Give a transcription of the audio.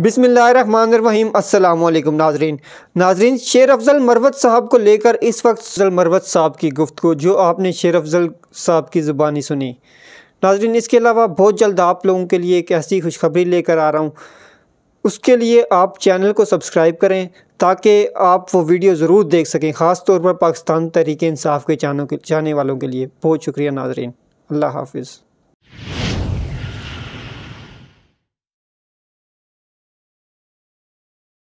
बिसमीम अल्लाम नाजरीन नाजरीन शेर अफजल मरवत साहब को लेकर इस वक्त मरवत साहब की गुफ्तु जो आपने शेर अफजल साहब की ज़ुबानी सुनी नाजरीन इसके अलावा बहुत जल्द आप लोगों के लिए एक ऐसी खुशखबरी लेकर आ रहा हूँ उसके लिए आप चैनल को सब्सक्राइब करें ताकि आप वो वीडियो ज़रूर देख सकें ख़ास तौर पर पाकिस्तान तहरीक इंसाफ के चाहने वालों के लिए बहुत शुक्रिया नाजरीन अल्लाह हाफिज़